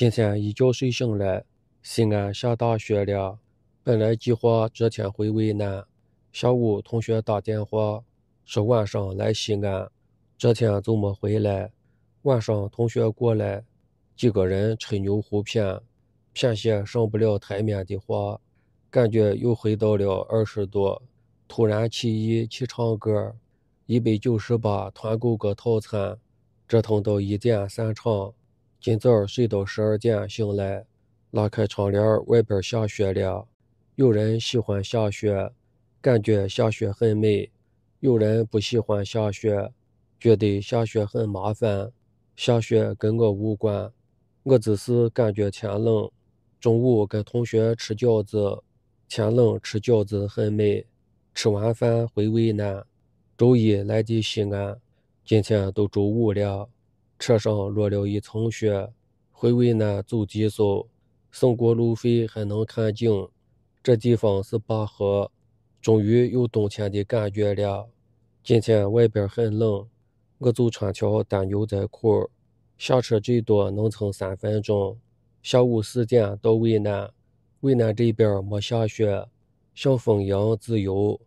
今天一觉睡醒来，西安下大雪了。本来计划这天回渭南，下午同学打电话说晚上来西安，这天就没回来。晚上同学过来，几个人吹牛胡骗，骗些上不了台面的话。感觉又回到了二十多，突然起意去唱歌，一百九十八团购个套餐，折腾到一点散场。今早睡到十二点醒来，拉开窗帘，外边下雪了。有人喜欢下雪，感觉下雪很美；有人不喜欢下雪，觉得下雪很麻烦。下雪跟我无关，我只是感觉天冷。中午跟同学吃饺子，天冷吃饺子很美。吃完饭回渭南，周一来的西安，今天都周五了。车上落了一层雪，回渭南走低速，省过路费还能看景。这地方是灞河，终于有冬天的感觉了。今天外边很冷，我就穿条单牛仔裤。下车最多能撑三分钟。下午四点到渭南，渭南这边没下雪，像风一样自由。